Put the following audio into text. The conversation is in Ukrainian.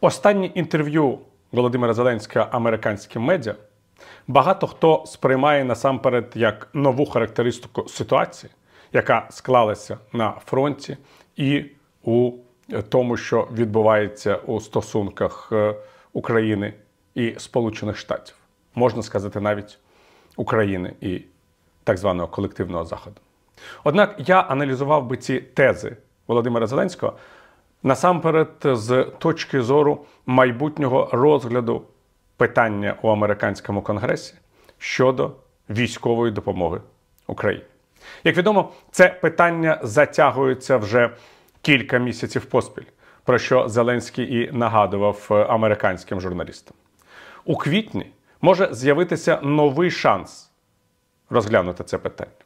Останнє інтерв'ю Володимира Зеленського американським медіа багато хто сприймає насамперед як нову характеристику ситуації, яка склалася на фронті, і у тому, що відбувається у стосунках е, України і Сполучених Штатів, можна сказати, навіть України і так званого колективного заходу. Однак я аналізував би ці тези Володимира Зеленського Насамперед, з точки зору майбутнього розгляду питання у американському конгресі щодо військової допомоги Україні. Як відомо, це питання затягується вже кілька місяців поспіль, про що Зеленський і нагадував е, американським журналістам. У квітні може з'явитися новий шанс розглянути це питання.